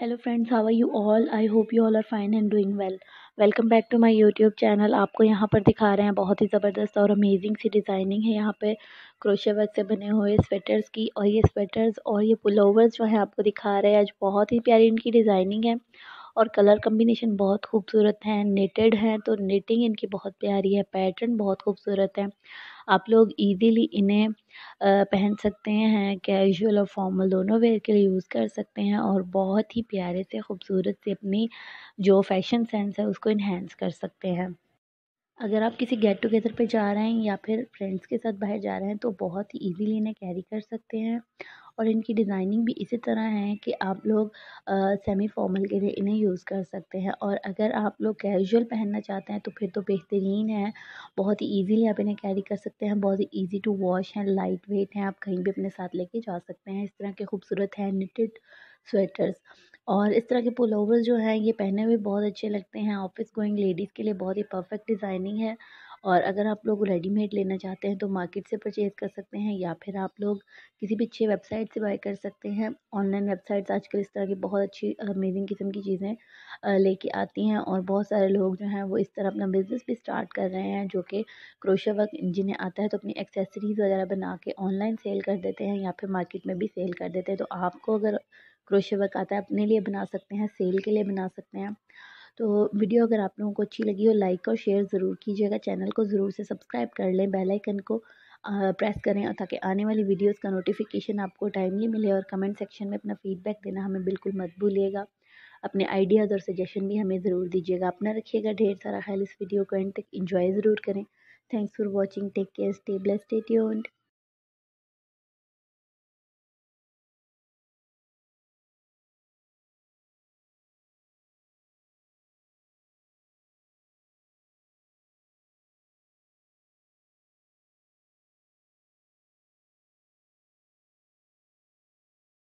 hello friends how are you all I hope you all are fine and doing well welcome back to my YouTube channel आपको यहाँ पर दिखा रहे हैं बहुत ही ज़बरदस्त और अमेजिंग सी डिज़ाइनिंग है यहाँ पे क्रोशे वर्क से बने हुए स्वेटर्स की और ये स्वेटर्स और ये पुलोवर्स जो है आपको दिखा रहे हैं आज बहुत ही प्यारी इनकी डिज़ाइनिंग है और कलर कम्बिनेशन बहुत खूबसूरत है नेटेड है तो नेटिंग इनकी बहुत प्यारी है पैटर्न बहुत खूबसूरत है आप लोग इजीली इन्हें पहन सकते हैं कैजुअल और फॉर्मल दोनों वेयर के लिए यूज़ कर सकते हैं और बहुत ही प्यारे से खूबसूरत से अपनी जो फैशन सेंस है उसको इन्हेंस कर सकते हैं अगर आप किसी गेट टुगेदर पे जा रहे हैं या फिर फ्रेंड्स के साथ बाहर जा रहे हैं तो बहुत ही इजीली इन्हें कैरी कर सकते हैं और इनकी डिज़ाइनिंग भी इसी तरह है कि आप लोग सेमी फॉर्मल के लिए इन्हें यूज़ कर सकते हैं और अगर आप लोग कैजुअल पहनना चाहते हैं तो फिर तो बेहतरीन है बहुत ही ईजीली आप इन्हें कैरी कर सकते हैं बहुत ही ईजी टू वॉश हैं लाइट वेट हैं आप कहीं भी अपने साथ लेके जा सकते हैं इस तरह के खूबसूरत हैं निटेड स्वेटर्स और इस तरह के पुल जो हैं ये पहने हुए बहुत अच्छे लगते हैं ऑफिस गोइंग लेडीज़ के लिए बहुत ही परफेक्ट डिज़ाइनिंग है और अगर आप लोग रेडीमेड लेना चाहते हैं तो मार्केट से परचेज़ कर सकते हैं या फिर आप लोग किसी भी अच्छे वेबसाइट से बाय कर सकते हैं ऑनलाइन वेबसाइट्स आजकल इस तरह की बहुत अच्छी अमेजिंग किस्म की चीज़ें लेके आती हैं और बहुत सारे लोग जो हैं वो इस तरह अपना बिज़नेस भी स्टार्ट कर रहे हैं जो कि क्रोशा वर्क जिन्हें आता है तो अपनी एक्सेसरीज़ वगैरह बना के ऑनलाइन सेल कर देते हैं या फिर मार्केट में भी सेल कर देते हैं तो आपको अगर क्रोशे वर्क आता है अपने लिए बना सकते हैं सेल के लिए बना सकते हैं तो वीडियो अगर आप लोगों को अच्छी लगी हो लाइक और शेयर ज़रूर कीजिएगा चैनल को ज़रूर से सब्सक्राइब कर लें बेलाइकन को प्रेस करें ताकि आने वाली वीडियोज़ का नोटिफिकेशन आपको टाइमली मिले और कमेंट सेक्शन में अपना फ़ीडबैक देना हमें बिल्कुल मत भूलिएगा अपने आइडियाज़ और सजेशन भी हमें ज़रूर दीजिएगा अपना रखिएगा ढेर सारा ख्याल इस वीडियो को एंड तक इंजॉय ज़रूर करें thanks for watching take care stay blessed stay tuned